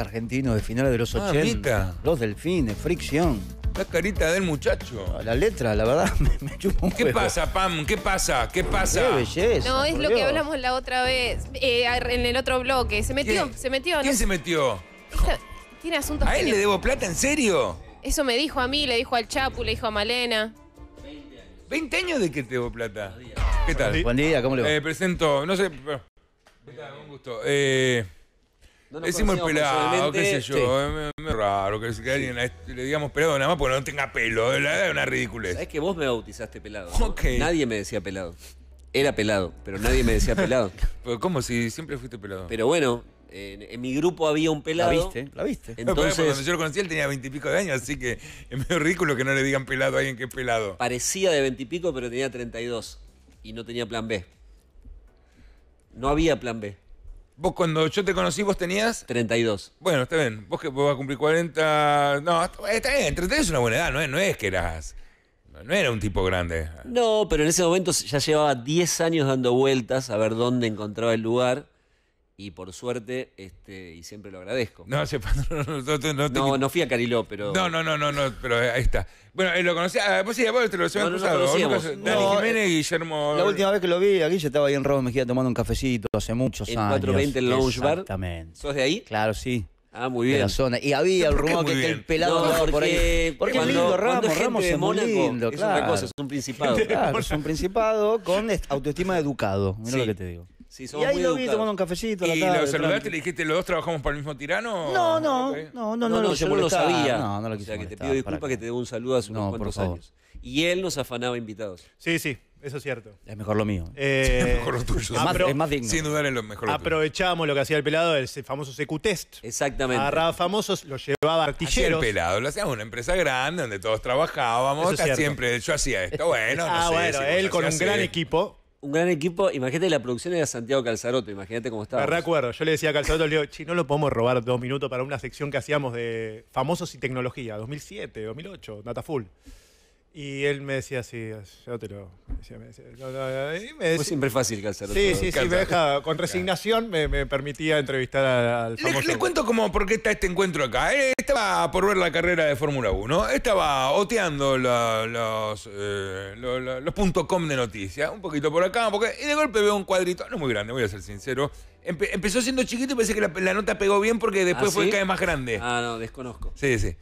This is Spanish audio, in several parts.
argentino de finales de los 80. Ah, los delfines, fricción. La carita del muchacho. La letra, la verdad, me, chupa ¿Qué pasa, Pam? ¿Qué pasa? ¿Qué pasa? No, es lo que hablamos la otra vez, eh, en el otro bloque. Se metió, se metió. ¿Quién se metió? tiene asuntos. ¿A él le debo plata? ¿En serio? Eso me dijo a mí, le dijo al Chapu, le dijo a Malena. 20 años. de que te debo plata? ¿Qué tal? Buen día, ¿cómo le va? Eh, presento, no sé. Un gusto. Eh decimos el pelado, qué sé yo. Es, raro que, alguien este, le digamos pelado nada más porque no tenga pelo. Es una ridiculez. Es que vos me bautizaste pelado. Nadie me decía pelado. Era pelado, pero nadie me decía pelado. ¿Cómo? Si siempre fuiste pelado. Pero bueno, en, mi grupo había un pelado. ¿La viste? ¿La viste? Entonces, cuando yo lo conocí, él tenía veintipico de años, así que es medio ridículo que no le digan pelado a alguien que es pelado. Parecía de veintipico, pero tenía 32 y no tenía plan B. No había plan B. Vos cuando yo te conocí, vos tenías... 32. Bueno, está bien. Vos que vas a cumplir 40... No, está bien. 32 es una buena edad. No es, no es que eras... No era un tipo grande. No, pero en ese momento ya llevaba 10 años dando vueltas a ver dónde encontraba el lugar. Y por suerte, este, y siempre lo agradezco. No, sé no, no, no, no, no, no, fui a Cariló, pero. No, no, no, no, pero ahí está. Bueno, eh, lo conocía. Ah, vos sí, vos te lo habían cruzado. Dani Jiménez eh, Guillermo. La última vez que lo vi, aquí yo estaba ahí en me Mejía tomando un cafecito hace muchos años. En 420 en Lounge Bar. Exactamente. ¿Sos de ahí? Claro, sí. Ah, muy bien. De la zona. Y había el rumor que el pelado no, porque, por ahí. Porque cuando, lindo Ramos, Ramos es muy lindo, es claro. Una es un principado. Claro, es un principado con autoestima educado. Mira lo que te digo y ahí lo vi tomando un cafecito. ¿Y la lo saludaste y le dijiste, los dos trabajamos para el mismo tirano? No, no, no, no, no, yo no lo sabía. No, no lo quise O sea, que te pido disculpas que te debo un saludo hace unos cuantos años. Y él nos afanaba invitados. Sí, sí, eso es cierto. Es mejor lo mío. Eh, es mejor lo tuyo. Es más, digno. Sin duda es lo mejor. Aprovechamos lo que hacía el pelado, el famoso SecuTest. test Exactamente. Agarraba famosos, lo llevaba a artilleros. Hacía el pelado, lo hacíamos una empresa grande donde todos trabajábamos. siempre yo hacía esto, bueno, ah, no sé, bueno, él con un gran equipo un gran equipo. Imagínate la producción era Santiago Calzaroto, imagínate cómo estaba. Me recuerdo, yo le decía a Calzaroto, le digo, si no lo podemos robar dos minutos para una sección que hacíamos de famosos y tecnología, 2007, 2008, Data Full. Y él me decía así, yo te lo decía, me decía, Fue siempre fácil calzar. Sí, sí, sí, con resignación me, permitía entrevistar al, famoso. le cuento como por qué está este encuentro acá. Eh. estaba por ver la carrera de Fórmula 1, estaba oteando los, eh, los, .com de noticias, un poquito por acá, porque y de golpe veo un cuadrito, no muy grande, voy a ser sincero, empezó siendo chiquito y pensé que la, nota pegó bien porque después ¿Ah, fue cada vez más grande. Ah, no, desconozco. Sí, sí.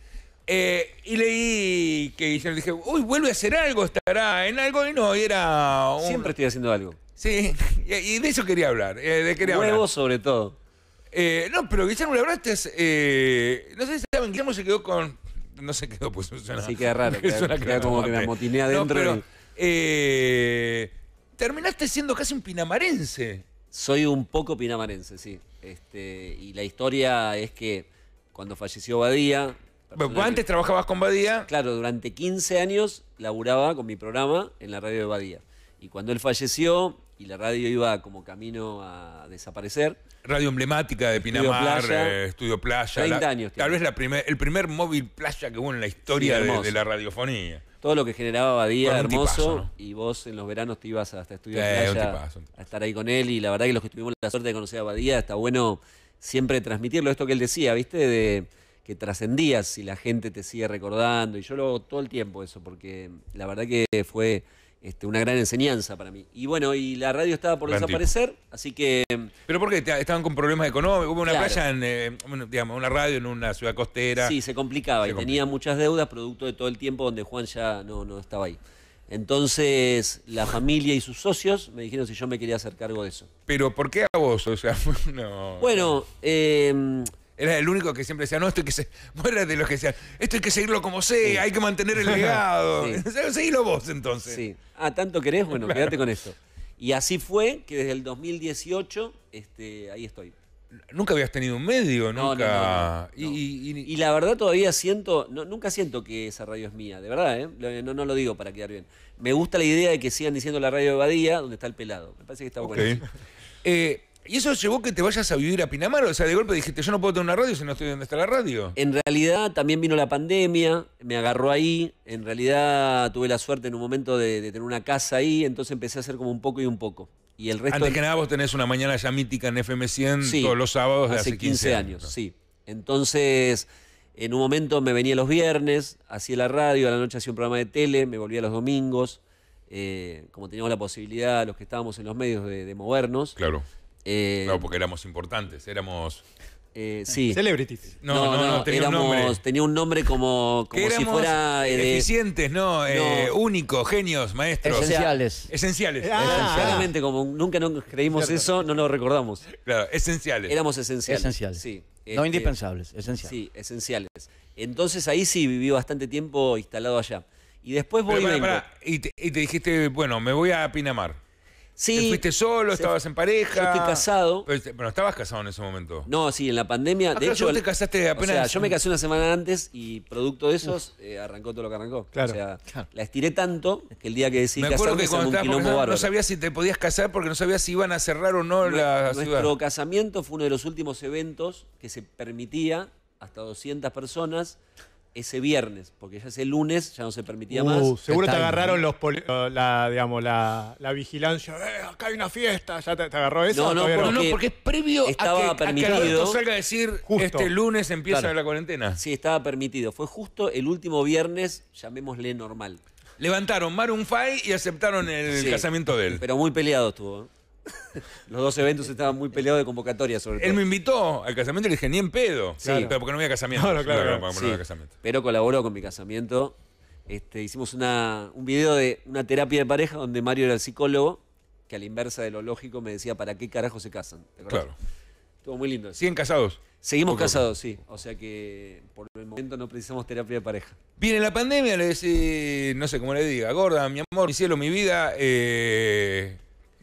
Eh, y leí que le dije, uy, vuelve a hacer algo, estará en algo, y no, y era... Siempre estoy haciendo algo. Sí, y de eso quería hablar. Eh, quería Huevos sobre todo. Eh, no, pero Guillermo hablaste... Eh, no sé si saben, Guillermo se quedó con... No se quedó, pues así Sí, queda raro, queda, como que la motinea adentro. terminaste siendo casi un pinamarense. Soy un poco pinamarense, sí. Este, y la historia es que cuando falleció Badía, antes trabajabas con Badía. Claro, durante 15 años laburaba con mi programa en la radio de Badía. Y cuando él falleció y la radio iba como camino a desaparecer. Radio emblemática de Pinamar, eh, Estudio Playa. Estudio playa 30 años. Tal vez el primer móvil playa que hubo en la historia de, la radiofonía todo lo que generaba Badía, hermoso. Y vos en los veranos te ibas hasta Estudio eh, Playa a estar ahí con él. Y la verdad que los que tuvimos la suerte de conocer a Badía, está bueno siempre transmitirlo. Esto que él decía, ¿viste? De que trascendías y la gente te sigue recordando. Y yo lo hago todo el tiempo eso, porque la verdad que fue este, una gran enseñanza para mí. Y bueno, y la radio estaba por desaparecer, así que... ¿Pero porque ¿Estaban con problemas económicos? Hubo una en, eh, digamos, una radio en una ciudad costera. Sí, se complicaba y tenía muchas deudas producto de todo el tiempo donde Juan ya no, no estaba ahí. Entonces, la familia y sus socios me dijeron si yo me quería hacer cargo de eso. ¿Pero por qué a vos? O sea, no. Bueno, eh, era el único que siempre decía, no, esto hay que se... de los que decían, esto hay que seguirlo como sea, hay que mantener el legado. Sí. Seguilo vos entonces. Sí. Ah, tanto querés, bueno, quedate con esto. Y así fue que desde el 2018, este, ahí estoy. Nunca habías tenido un medio, no, nunca. y, la verdad todavía siento, nunca siento que esa radio es mía, de verdad, ¿eh? no, no lo digo para quedar bien. Me gusta la idea de que sigan diciendo la radio de Badía, donde está el pelado. Me parece que está okay. bueno. Eh, ¿Y eso llevó que te vayas a vivir a Pinamar? O sea, de golpe dijiste, yo no puedo tener una radio si no estoy donde está la radio. En realidad también vino la pandemia, me agarró ahí. En realidad tuve la suerte en un momento de, tener una casa ahí, entonces empecé a hacer como un poco y un poco. Y el resto Antes que nada, vos tenés una mañana ya mítica en FM100 todos los sábados de hace, 15, años. Sí. Entonces, en un momento me venía los viernes, hacía la radio, a la noche hacía un programa de tele, me volvía los domingos. Eh, como teníamos la posibilidad, los que estábamos en los medios, de, de movernos. Claro no, eh, porque éramos importantes, éramos... Eh, Celebrities. No, no, no, tenía, un nombre. como, como si fuera. Eh, eficientes, no, eh, únicos, genios, maestros. Esenciales. esenciales. Realmente, ah. como nunca nos creímos eso, no lo recordamos. Claro, esenciales. Éramos esenciales. Esenciales. no este, indispensables, esenciales. Sí, esenciales. Entonces ahí sí viví bastante tiempo instalado allá. Y después voy a... y te dijiste, bueno, me voy a Pinamar. Sí. fuiste solo? ¿Estabas en pareja? Yo casado. Este, bueno, estabas casado en ese momento. No, sí, en la pandemia. de hecho, te casaste apenas. O sea, yo me casé una semana antes y producto de eso eh, arrancó todo lo que arrancó. Claro. O sea, la estiré tanto que el día que decidí casarme un quilombo no, bárbaro. no sabías si te podías casar porque no sabía si iban a cerrar o no la ciudad. Nuestro casamiento fue uno de los últimos eventos que se permitía hasta 200 personas ese viernes, porque ya ese lunes ya no se permitía uh, más. Seguro te agarraron los la, digamos, la, vigilancia. Eh, acá hay una fiesta, ¿ya te, agarró eso? No, no, porque, no, porque es previo estaba a que, permitido. A salga a decir este lunes empieza la cuarentena. Sí, estaba permitido. Fue justo el último viernes, llamémosle normal. Levantaron Maroon y aceptaron el casamiento de él. Pero muy peleado estuvo. ¿eh? Los dos eventos estaban muy peleados de convocatoria, sobre Él me invitó al casamiento y le dije, ni en pedo. Sí. Pero porque no había casamiento. claro, Pero colaboró con mi casamiento. Este, hicimos un video de una terapia de pareja donde Mario era el psicólogo, que a la inversa de lo lógico me decía, ¿para qué carajo se casan? claro. Estuvo muy lindo. ¿Siguen casados? Seguimos casados, sí. O sea que por el momento no precisamos terapia de pareja. Viene la pandemia, le decís, no sé cómo le diga, gorda, mi amor, mi cielo, mi vida, eh,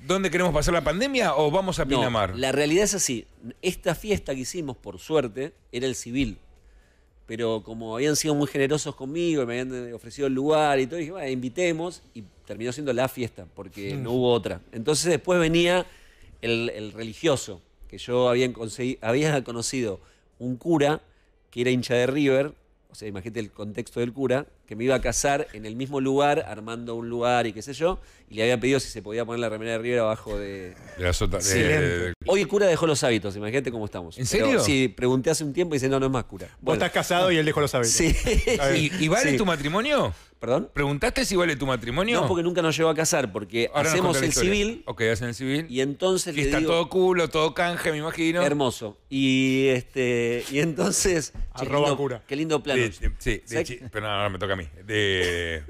dónde queremos pasar la pandemia o vamos a Pinamar? la realidad es así. Esta fiesta que hicimos, por suerte, era el civil. Pero como habían sido muy generosos conmigo me habían ofrecido el lugar y todo, dije, bueno, invitemos. Y terminó siendo la fiesta, porque mm. no hubo otra. Entonces después venía el, religioso, que yo había, había conocido un cura que era hincha de River, o sea, imagínate el contexto del cura, que me iba a casar en el mismo lugar, armando un lugar y qué sé yo, y le había pedido si se podía poner la remera de River abajo de... Hoy el cura dejó los hábitos, imagínate cómo estamos. ¿En serio? si pregunté hace un tiempo y dice, no, no es más cura. Vos estás casado y él dejó los hábitos. Sí. ¿Y, vale tu matrimonio? ¿Perdón? ¿Preguntaste si vale tu matrimonio? No, porque nunca nos llegó a casar, porque hacemos el civil. Ok, hacen el civil. Y entonces está todo culo, todo canje, me imagino. Hermoso. Y este y entonces. Arroba Qué lindo plano. sí, pero ahora me toca a mí. De.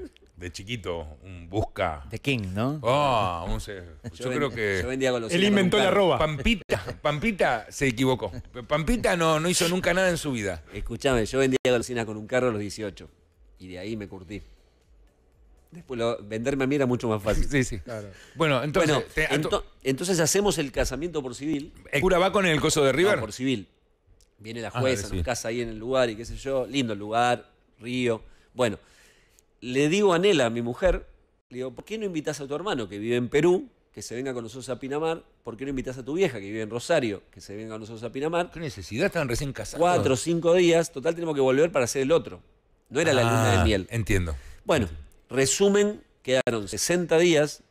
chiquito, un busca. De King, ¿no? Ah, un, yo, yo, creo que. Yo Él inventó la roba. Pampita, Pampita se equivocó. Pampita no, no hizo nunca nada en su vida. Escúchame, yo vendía golosinas con un carro a los 18. Y de ahí me curtí. Después venderme a mí era mucho más fácil. Sí, sí. Bueno, entonces. entonces hacemos el casamiento por civil. ¿El cura va con el coso de River? por civil. Viene la ah, jueza, casa ahí en el lugar y qué sé yo. Lindo el lugar, río. Bueno, le digo a Nela, mi mujer, le digo, ¿por qué no invitas a tu hermano que vive en Perú, que se venga con nosotros a Pinamar? ¿Por qué no invitas a tu vieja que vive en Rosario, que se venga con nosotros a Pinamar? ¿Qué necesidad? Estaban recién casados. Cuatro o cinco días, total tenemos que volver para hacer el otro. No era la luna de ah, miel. Entiendo. Bueno, Resumen, quedaron 60 días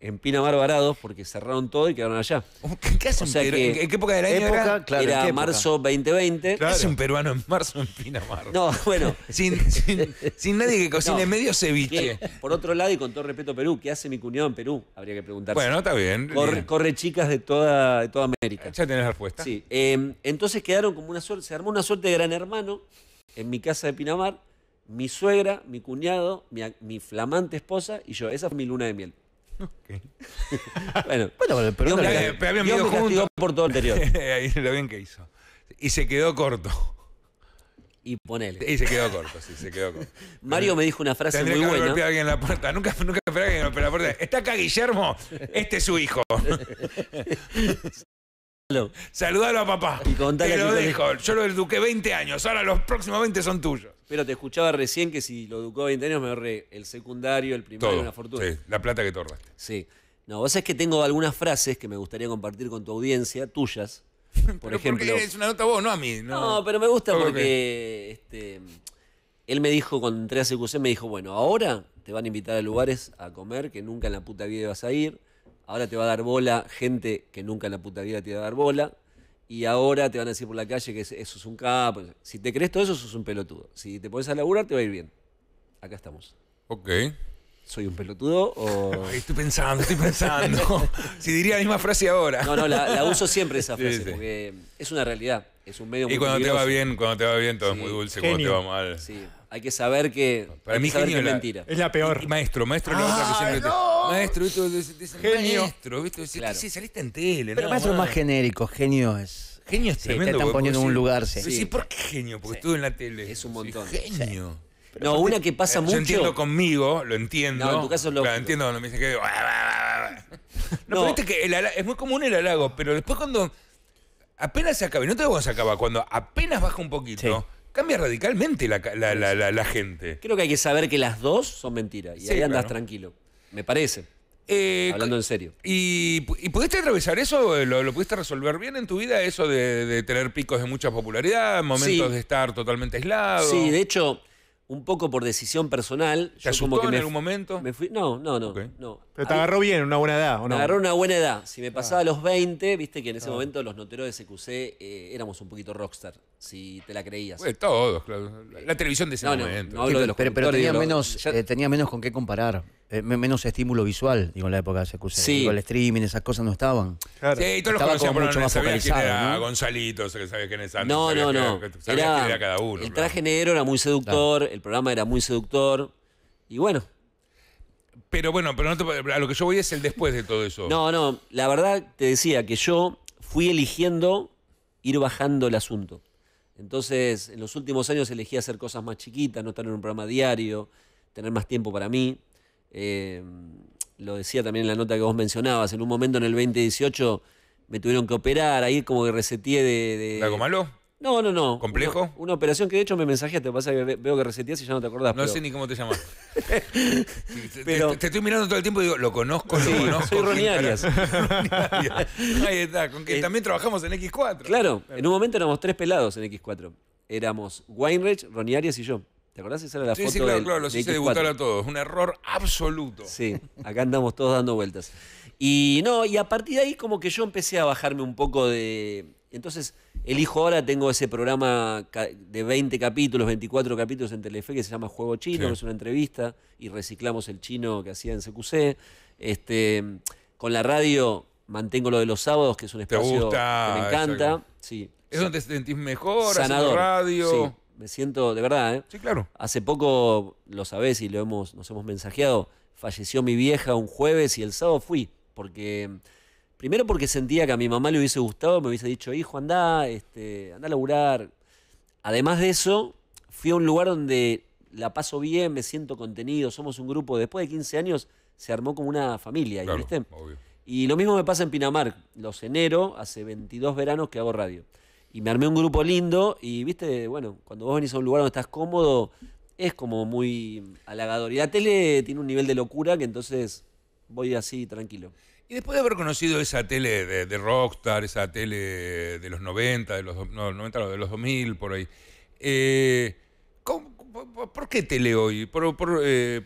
en Pinamar varados porque cerraron todo y quedaron allá. ¿Qué, ¿En qué época era? era marzo 2020. ¿Qué hace un peruano en marzo en Pinamar? No, bueno. sin, nadie que cocine medio ceviche. Por otro lado, y con todo respeto Perú, ¿qué hace mi cuñado en Perú? Habría que preguntarse. Bueno, está bien. Corre, chicas de toda, de toda América. Ya tenés la respuesta. Sí. Em, entonces quedaron como una suerte, se armó una suerte de gran hermano en mi casa de Pinamar mi suegra, mi cuñado, mi, flamante esposa y yo. Esa fue mi luna de miel. bueno, bueno, pero, Dios no, me, me por todo anterior. Ahí lo bien que hizo. Y se quedó corto. Y ponele. Y se quedó corto, sí, se quedó corto. Mario me dijo una frase muy que buena. a alguien en la puerta. Nunca, nunca esperaba que alguien la puerta. ¿Está acá Guillermo? Este es su hijo. Saludalo a papá. Y Te lo dijo. Yo lo eduqué 20 años. Ahora los próximos 20 son tuyos. Pero te escuchaba recién que si lo educó 20 años me ahorré el secundario, el primario, la una fortuna. Sí, la plata que te ahorraste. Sí. No, vos es que tengo algunas frases que me gustaría compartir con tu audiencia, tuyas. Por ejemplo. Es una nota vos, no a mí. No, no pero me gusta porque este, él me dijo, con entré a me dijo: Bueno, ahora te van a invitar a lugares a comer que nunca en la puta vida vas a ir. Ahora te va a dar bola gente que nunca en la puta vida te va a dar bola y ahora te van a decir por la calle que eso es un capo. Si te crees todo eso, sos un pelotudo. Si te pones a laburar, te va a ir bien. Acá estamos. Ok. ¿Soy un pelotudo o...? estoy pensando, estoy pensando. si diría la misma frase ahora. No, no, la, uso siempre esa frase, porque es una realidad es un medio muy Y cuando te va bien, cuando te va bien todo es muy dulce, cuando te va mal. Sí. Hay que saber que, Para mí genio es la, mentira. Es la peor. Y maestro, maestro no, ah, que Maestro, esto es genio. Maestro, Sí, saliste en tele. Pero maestro es más genérico, genio es. Genio es tremendo. te están poniendo en un lugar, sí. Sí, ¿por qué genio? Porque estuve en la tele. Es un montón. genio. No, una que pasa mucho. Yo entiendo conmigo, lo entiendo. No, en tu caso es lo Claro, entiendo cuando me dice que. No, Pero viste que es muy común el halago, pero después cuando apenas se acaba, y no te digo cuando se acaba, cuando apenas baja un poquito, cambia radicalmente la, gente. Creo que hay que saber que las dos son mentiras. Y ahí andas tranquilo. Me parece. Eh, hablando en serio. ¿Y, pudiste atravesar eso? Eh, ¿Lo, pudiste resolver bien en tu vida? Eso de, tener picos de mucha popularidad, momentos de estar totalmente aislado. Sí, de hecho, un poco por decisión personal. ¿Te asustó en algún momento? me fui- no, no, no, no te agarró bien, una buena edad, no? agarró una buena edad. Si me ah. pasaba a los 20, viste que en ese ah. momento los noteros de CQC eh, éramos un poquito rockstar, si te la creías. Pues todos, claro. La, televisión de ese momento. no pero, tenía, menos, eh, tenía menos con qué comparar, eh, menos estímulo visual, digo, en la época de CQC. Sí. Digo, el streaming, esas cosas no estaban. Sí, y todos los Estaba conocían, mucho más focalizado, que sabes quién es Andy, No, no, no. era cada uno. El traje negro era muy seductor, el programa era muy seductor. Y bueno, pero bueno, pero a lo que yo voy es el después de todo eso. No, no, la verdad te decía que yo fui eligiendo ir bajando el asunto. Entonces, en los últimos años elegí hacer cosas más chiquitas, no estar en un programa diario, tener más tiempo para mí. Eh, lo decía también en la nota que vos mencionabas, en un momento en el 2018 me tuvieron que operar, ahí como que reseteé de... de ¿La no, no, no. ¿Complejo? Una, operación que de hecho me mensajeaste, pasa que veo que reseteas y ya no te acordás. No sé ni cómo te llamas. te, estoy mirando todo el tiempo y digo, lo conozco, lo conozco. Soy Ronnie Arias. Ahí está, con que eh, también trabajamos en X4. Claro, en un momento éramos tres pelados en X4. Éramos Weinreich, Ronnie Arias y yo. ¿Te acordás? Esa era la sí, foto Sí, claro, claro, los hice debutar a todos. Un error absoluto. Sí, acá andamos todos dando vueltas. Y no, y a partir de ahí como que yo empecé a bajarme un poco de entonces, elijo ahora, tengo ese programa de 20 capítulos, 24 capítulos en Telefe que se llama Juego Chino, que es una entrevista, y reciclamos el chino que hacía en CQC. Este, con la radio mantengo lo de los sábados, que es un espacio que me encanta. Sí. ¿Es donde te sentís mejor? la radio. Me siento, de verdad, ¿eh? Sí, claro. Hace poco, lo sabés y lo hemos, nos hemos mensajeado, falleció mi vieja un jueves y el sábado fui, porque Primero porque sentía que a mi mamá le hubiese gustado, me hubiese dicho, hijo, anda, este, anda a laburar. Además de eso, fui a un lugar donde la paso bien, me siento contenido, somos un grupo. Después de 15 años se armó como una familia, Y lo mismo me pasa en Pinamar, los enero, hace 22 veranos que hago radio. Y me armé un grupo lindo y, viste, bueno, cuando vos venís a un lugar donde estás cómodo, es como muy halagador. Y la tele tiene un nivel de locura que entonces voy así tranquilo. Y después de haber conocido esa tele de, Rockstar, esa tele de los 90, de los, no, 90, de los 2000, por ahí, eh, ¿Por qué tele hoy? Eh,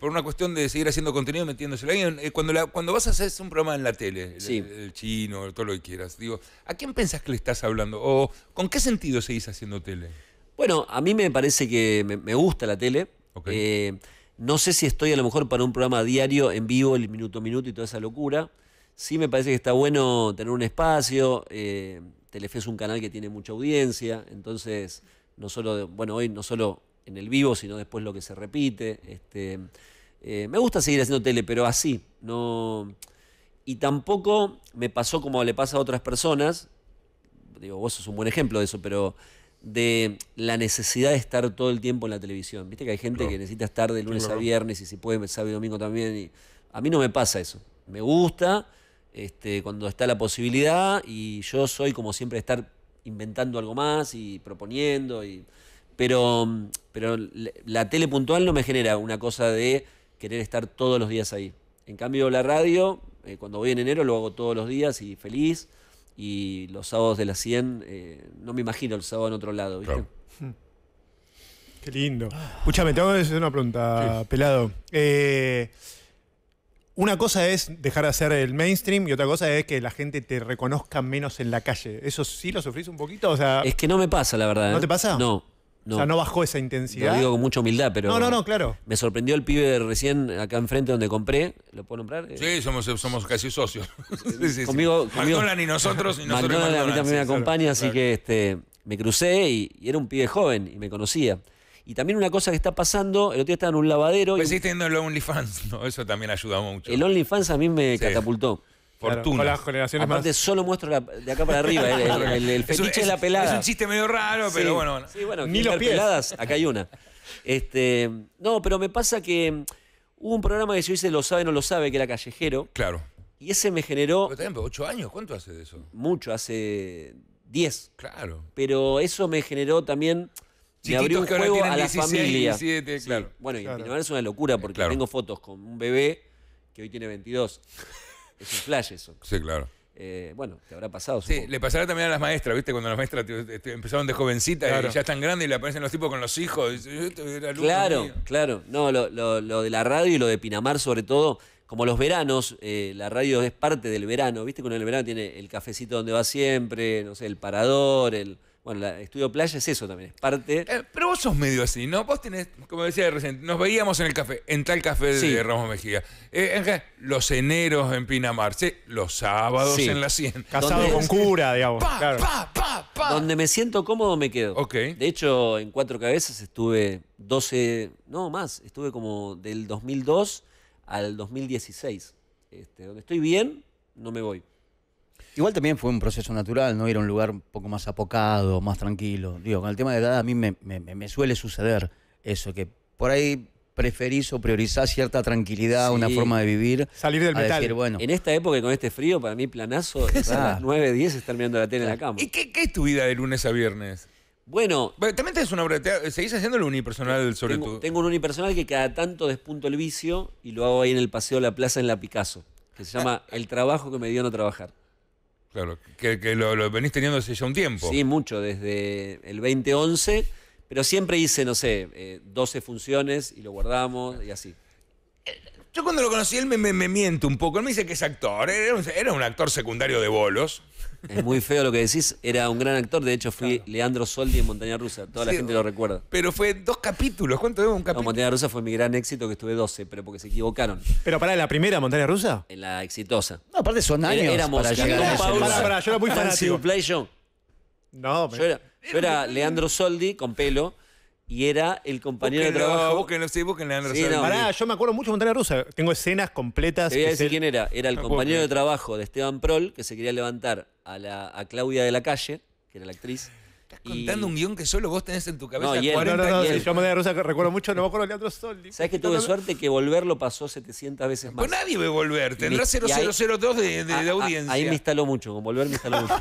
¿Por, una cuestión de seguir haciendo contenido metiéndose ahí. Eh, cuando, la, cuando vas a hacer un programa en la tele, el, chino, todo lo que quieras, digo, ¿a quién pensás que le estás hablando? ¿O con qué sentido seguís haciendo tele? Bueno, a mí me parece que me, gusta la tele. no sé si estoy a lo mejor para un programa diario en vivo, el minuto a minuto y toda esa locura. Sí me parece que está bueno tener un espacio. Eh, Telefe es un canal que tiene mucha audiencia, entonces no solo, bueno, hoy no solo en el vivo, sino después lo que se repite. Este, eh, me gusta seguir haciendo tele, pero así, no... Y tampoco me pasó como le pasa a otras personas, digo, vos sos un buen ejemplo de eso, pero de la necesidad de estar todo el tiempo en la televisión. Viste que hay gente que necesita estar de lunes a viernes y si puede sábado y domingo también. a mí no me pasa eso. Me gusta, este, cuando está la posibilidad y yo soy como siempre estar inventando algo más y proponiendo, y, pero, mm, pero la tele puntual no me genera una cosa de querer estar todos los días ahí. En cambio la radio, eh, cuando voy en enero lo hago todos los días y feliz, y los sábados de las 100, eh, no me imagino el sábado en otro lado, ¿viste? Hmm. Qué lindo. Escúchame, tengo que hacer una pregunta, pelado. Eh, una cosa es dejar de hacer el mainstream y otra cosa es que la gente te reconozca menos en la calle. ¿Eso sí lo sufrís un poquito? O sea, es que no me pasa, la verdad. ¿No ¿eh? te pasa? No. O sea, no bajó esa intensidad. Lo digo con mucha humildad, pero. No, no, no, claro. Me sorprendió el pibe recién acá enfrente donde compré. ¿Lo puedo nombrar? Eh, sí, somos, casi socios. conmigo, ni nosotros, ni nosotros. a mí también me acompaña, así que este, me crucé y, era un pibe joven y me conocía. Y también una cosa que está pasando, el otro día estaba en un lavadero. Pues y... teniendo el OnlyFans, ¿no? eso también ayuda mucho. El OnlyFans a mí me catapultó. Fortuna. Claro, con las generaciones Aparte, solo muestro de acá para arriba, eh, el, el, fetiche es, de la pelada. Es un chiste medio raro, pero bueno. Sí, bueno, ni los pies. peladas, acá hay una. Este, no, pero me pasa que mm, hubo un programa que yo hice Lo sabe, no lo sabe, que era callejero. Claro. Y ese me generó. Pero también, ¿ocho años? ¿Cuánto hace de eso? Mucho, hace 10. Claro. Pero eso me generó también me abrió un juego a la 16, familia. 17, claro. Bueno, y Pinamar es una locura porque tengo fotos con un bebé que hoy tiene 22. es un flash eso. Sí, claro. Eh, bueno, te habrá pasado. Sí, le pasará también a las maestras, ¿viste? Cuando las maestras empezaron de jovencitas y ya están grandes y le aparecen los tipos con los hijos. Este claro, claro. No, lo, de la radio y lo de Pinamar, sobre todo, como los veranos, eh, la radio es parte del verano, ¿viste? Cuando en el verano tiene el cafecito donde va siempre, no sé, el parador, el, bueno, el estudio playa es eso también, es parte. Eh, pero vos sos medio así, ¿no? Vos tenés, como decía recién, nos veíamos en el café, en tal café de, Ramos Mejía. Eh, los eneros en Pinamar, ¿sí? los sábados en la 100. Casado con cura, digamos. pa, Donde me siento cómodo me quedo. De hecho, en Cuatro Cabezas estuve 12, no más, estuve como del 2002 al 2016. Este, donde estoy bien, no me voy. Igual también fue un proceso natural, ¿no? Ir a un lugar un poco más apocado, más tranquilo. Digo, con el tema de edad a mí me, suele suceder eso, que por ahí preferís o priorizás cierta tranquilidad, una forma de vivir. Salir del metal. bueno, en esta época con este frío, para mí planazo es a las 9, 10 estar mirando la tele en la cama. ¿Y qué, es tu vida de lunes a viernes? Bueno. Pero también tenés una obra seguís haciendo el unipersonal sobre todo. Tengo un unipersonal que cada tanto despunto el vicio y lo hago ahí en el paseo de la plaza en la Picasso, que se llama El trabajo que me dio no trabajar. Claro, que, lo, venís teniendo desde ya un tiempo. Sí, mucho, desde el 2011, pero siempre hice, no sé, 12 eh, funciones y lo guardamos y así. Yo cuando lo conocí, él me, me, miente un poco. Él me dice que es actor. Era era un actor secundario de bolos. Es muy feo lo que decís. Era un gran actor. De hecho, fui Leandro Soldi en Montaña Rusa. Toda la gente lo recuerda. Pero fue dos capítulos. ¿Cuánto debo un capítulo? En Montaña Rusa fue mi gran éxito, que estuve 12, pero porque se equivocaron. ¿Pero para la primera Montaña Rusa? En la exitosa. No, aparte son años. éramos yo era muy fanático. No, yo era Leandro Soldi con pelo y era el compañero de trabajo. Búsquenlo, Pará, yo me acuerdo mucho de Montaña Rusa. Tengo escenas completas. quién era. Era el compañero de trabajo de Esteban Prol, que se quería levantar a, la, a Claudia de la Calle, que era la actriz. Contando un guión que solo vos tenés en tu cabeza. No, y no, no, no, y él, si yo Moneda Rosa recuerdo mucho, no me acuerdo de Teatro sol ¿Sabes que tuve suerte que volverlo pasó 700 veces pues más? Pues nadie ve Volver, tendrá 0002 de, de, audiencia. Ahí me instaló mucho, con Volver me instaló mucho.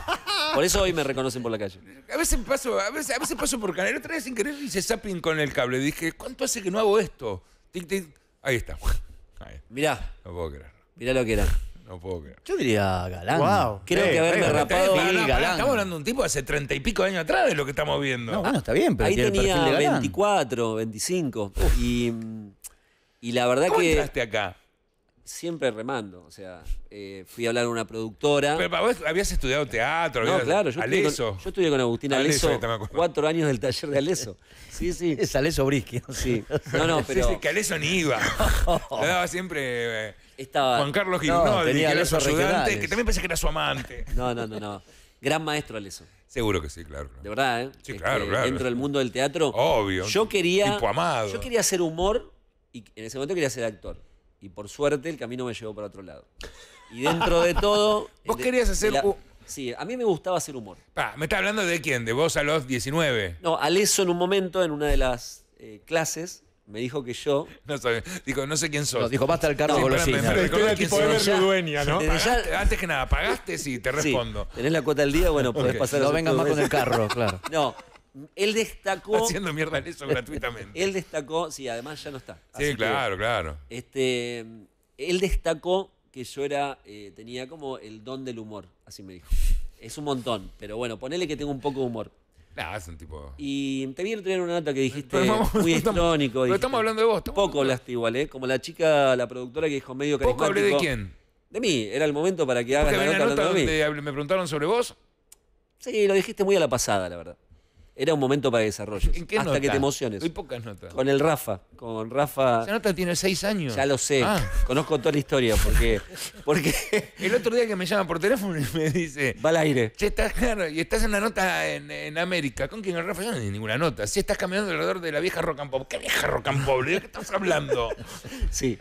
Por eso hoy me reconocen por la calle. A veces paso, a veces, veces paso por Canal, otra vez sin querer hice zapping con el cable. Dije, ¿cuánto hace que no hago esto? Tic, tic. Ahí está. Mirá. No puedo Mirá lo que era. No puedo creer. Yo diría galán. Wow. Creo eh, que haberme rapado ahí, galán. Estamos hablando de un tipo de hace treinta y pico de años atrás de lo que estamos viendo. No, bueno, está bien, pero ahí tiene tenía el perfil de galán. 24, 25. Y, y la verdad ¿Cómo que. entraste acá? Siempre remando, o sea, eh, fui a hablar a una productora. Pero vos habías estudiado teatro, no, habías, claro, yo Aleso. yo estudié con Agustín Aleso, cuatro años del taller de Aleso. Sí, sí. Es Aleso Brisky. Sí. No, no, pero. Sí, que Aleso ni iba. Le daba siempre. Eh, Juan Carlos no que era que también pensé que era su amante. No, no, no, no. Gran maestro Aleso. Seguro que sí, claro. De verdad, ¿eh? Sí, claro, este, claro. Dentro del mundo del teatro. Obvio. Yo quería. Tipo amado. Yo quería hacer humor y en ese momento quería ser actor. Y por suerte el camino me llevó para otro lado. Y dentro de todo. Vos querías hacer. humor? Sí, a mí me gustaba hacer humor. me estás hablando de quién, de vos a los 19. No, Aleso en un momento, en una de las eh, clases, me dijo que yo. No sabe. Dijo, no sé quién sos. No, dijo, basta el cargo no, los tipo de ¿no? antes que nada, ¿pagaste? si te respondo. ¿Tenés la cuota del día? Bueno, podés pasar. No vengas más con el carro, claro. No. Él destacó. Haciendo mierda en eso gratuitamente. él destacó, sí, además ya no está. Sí, claro, claro. Este, él destacó que yo era, eh, tenía como el don del humor, así me dijo. Es un montón, pero bueno, ponele que tengo un poco de humor. Ah, y te vi tener una nota que dijiste muy estrónico Pero estamos hablando de vos. Poco hablaste igual, ¿eh? Como la chica, la productora que dijo medio carismático. ¿Poco hablé de quién? De mí. Era el momento para que hagas la nota, de mí. me preguntaron sobre vos. Sí, lo dijiste muy a la pasada, la verdad. Era un momento para desarrollo ¿En qué hasta que te emociones. Hay pocas notas. Con el Rafa. Con Rafa. Esa nota tiene seis años. Ya lo sé. Ah. Conozco toda la historia porque. porque el otro día que me llama por teléfono y me dice. Va al aire. claro. Y estás en la nota en, América. ¿Con quién el Rafa? Yo no tengo ninguna nota. Si estás caminando alrededor de la vieja rock and pop. ¿Qué vieja rock and pop? ¿De qué estás hablando? Sí.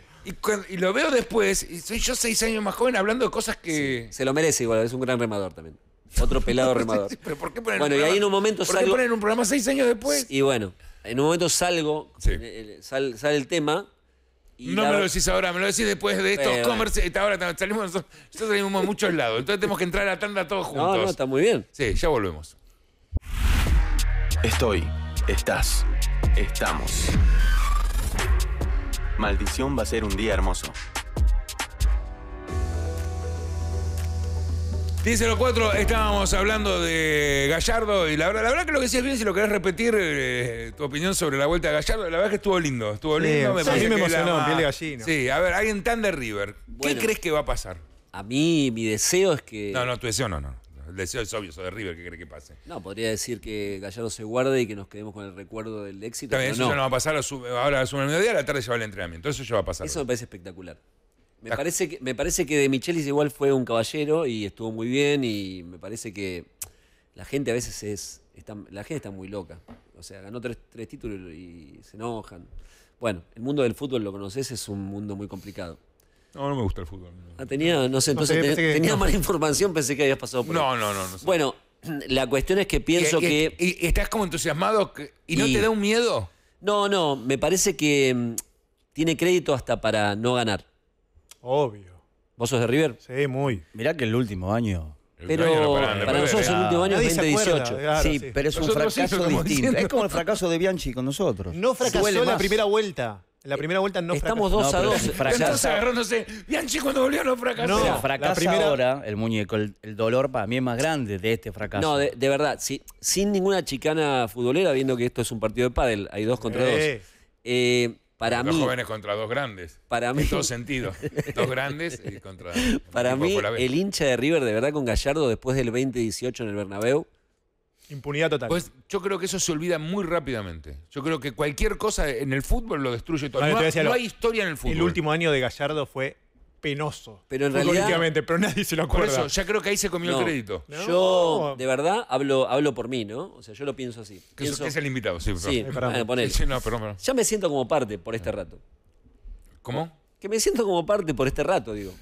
Y, lo veo después, y soy yo seis años más joven hablando de cosas que. se lo merece igual, es un gran remador también. Otro pelado remador. ¿Pero por qué poner bueno, y ahí en un momento ¿por salgo. Qué poner un programa seis años después? Y bueno, en un momento salgo, eh, eh, sale, el tema. no me lo decís ahora, me lo decís después de estos bueno. comercios. Ahora salimos, nosotros salimos a muchos lados. Entonces tenemos que entrar a la tanda todos juntos. No, no, está muy bien. Sí, ya volvemos. Estoy, estás, estamos. Maldición va a ser un día hermoso. los cuatro, estábamos hablando de Gallardo y la verdad, que lo que decías bien, si lo querés repetir, eh, tu opinión sobre la vuelta de Gallardo, la verdad que estuvo lindo, estuvo lindo. Me sí, me emocionó, bien de Sí, a ver, alguien tan de River, ¿qué crees que va a pasar? A mí, mi deseo es que... No, no, tu deseo no, no. El deseo es obvio, eso de River, ¿qué cree que pase? No, podría decir que Gallardo se guarde y que nos quedemos con el recuerdo del éxito. También eso no. ya no va a pasar, ahora a una mediodía, a la tarde lleva va el entrenamiento, eso ya va a pasar. Eso me parece espectacular. Me ah. parece, que, me parece que De Michelis igual fue un caballero y estuvo muy bien y me parece que la gente a veces es... la gente está muy loca. O sea, ganó tres, títulos y se enojan. Bueno, el mundo del fútbol, lo conoces, es un mundo muy complicado. No, no me gusta el fútbol. Ah, tenía, no sé, entonces tenía mala información, pensé que habías pasado por No, ahí. no, no. no Bueno, la cuestión es que pienso que... Y, ¿Estás como entusiasmado y no te da un miedo? No, no, me parece que mm, tiene crédito hasta para no ganar. Obvio. ¿Vos sos de River? Sí, muy. Mirá que el último año. pero para, nosotros el último año es 2018. sí, pero es un fracaso distinto. Es como el fracaso de Bianchi con nosotros. No fracasó en la primera vuelta. En la eh, primera vuelta no Estamos fracasó. Estamos 2 a 2. Entonces Bianchi cuando volvió no fracasó. No, fracasó fracasa la primera... ahora el muñeco. El, dolor para mí es más grande de este fracaso. No, de, verdad. sin ninguna chicana futbolera, viendo que esto es un partido de pádel. Hay dos contra 2. dos. Eh, para Los jóvenes contra dos grandes. Para mí. En todo sentido. dos grandes y contra. Para mí, el hincha de River, de verdad, con Gallardo después del 2018 en el Bernabéu. Impunidad total. Pues yo creo que eso se olvida muy rápidamente. Yo creo que cualquier cosa en el fútbol lo destruye todo. no, hay historia en el fútbol. El último año de Gallardo fue penoso. Pero en realidad. pero nadie se lo acuerda. Por eso, ya creo que ahí se comió el crédito. Yo, de verdad, hablo, hablo por mí, ¿no? O sea, yo lo pienso así. es el invitado, sí, Sí, ah, sí no, Ya me siento como parte por este rato. ¿Cómo? Que me siento como parte por este rato, digo.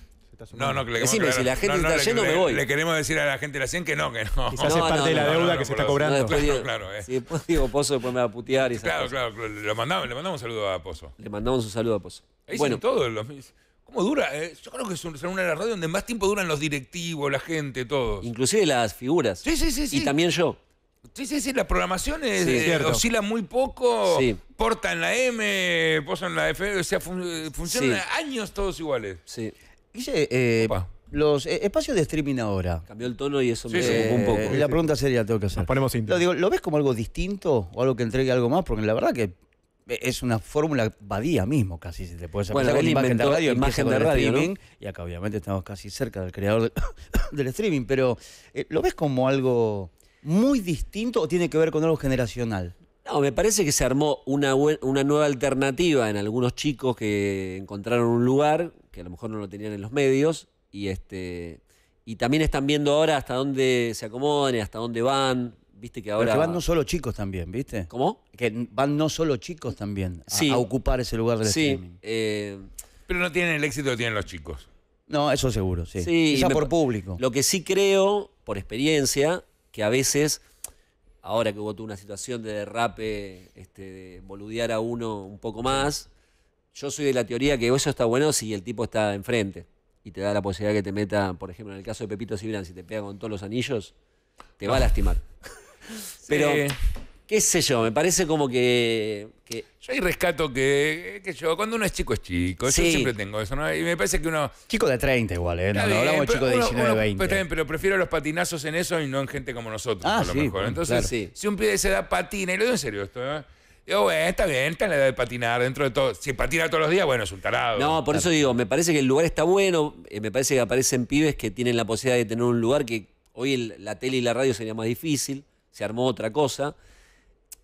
No, no, que le Decime, si la gente está yendo, me voy. Le queremos decir a la gente de la 100 que no, que no. Quizás es parte de la deuda que se está cobrando. claro, claro. Eh. Si después digo Pozo, después me va a putear y Claro, claro. mandamos, le mandamos un saludo a Pozo. Le mandamos un saludo a Pozo. Ahí bueno, todo. Los, ¿Cómo dura? Eh, yo creo que es una de las radios donde más tiempo duran los directivos, la gente, todos. Inclusive las figuras. Sí, sí, sí. Y también yo. Sí, sí, sí, las programaciones eh, oscilan muy poco, portan la M, posan la F, o sea, eh, funcionan años todos iguales. Sí. Guille, los espacios de streaming ahora. Cambió el tono y eso me un poco. Y La pregunta sería, tengo que hacer. ponemos Lo, digo, ¿Lo ves como algo distinto o algo que entregue algo más? Porque la verdad que e, es una fórmula vadía mismo, casi, si te puedes bueno, imagen de imagen de radio, y acá obviamente estamos casi cerca del creador del streaming, pero eh, ¿lo ves como algo muy distinto o tiene que ver con algo generacional? No, me parece que se armó una, una nueva alternativa en algunos chicos que encontraron un lugar, que a lo mejor no lo tenían en los medios, y este y también están viendo ahora hasta dónde se acomodan y hasta dónde van, que ahora. van no solo chicos también, ¿viste? ¿Cómo? Que van no solo chicos también a, ocupar ese lugar de sí. streaming. Eh, Pero no tienen el éxito que tienen los chicos. No, eso seguro, sí. sí por público. Lo que sí creo, por experiencia, que a veces, ahora que hubo una situación de derrape, este, de boludear a uno un poco más, yo soy de la teoría que eso está bueno si el tipo está enfrente y te da la posibilidad que te meta, por ejemplo, en el caso de Pepito Sibirán, si te pega con todos los anillos, te va a lastimar. Pero, qué sé yo, me parece como que. yo hay rescato que, yo, cuando uno es chico es chico, yo siempre tengo eso, ¿no? Y me parece que uno... Chico de 30 igual, ¿eh? hablamos chico de 19, 20. Pero, pero prefiero los patinazos en eso y no en gente como nosotros, ah, lo mejor. Entonces, si un pibe se da patina, y lo digo en serio esto, ¿eh? Digo, bueno, está bien, está en la edad de patinar dentro de todo. Si patina todos los días, bueno, es un tarado. No, por eso digo, me parece que el lugar está bueno, eh, me parece que aparecen pibes que tienen la posibilidad de tener un lugar que hoy la tele y la radio sería más difícil se armó otra cosa.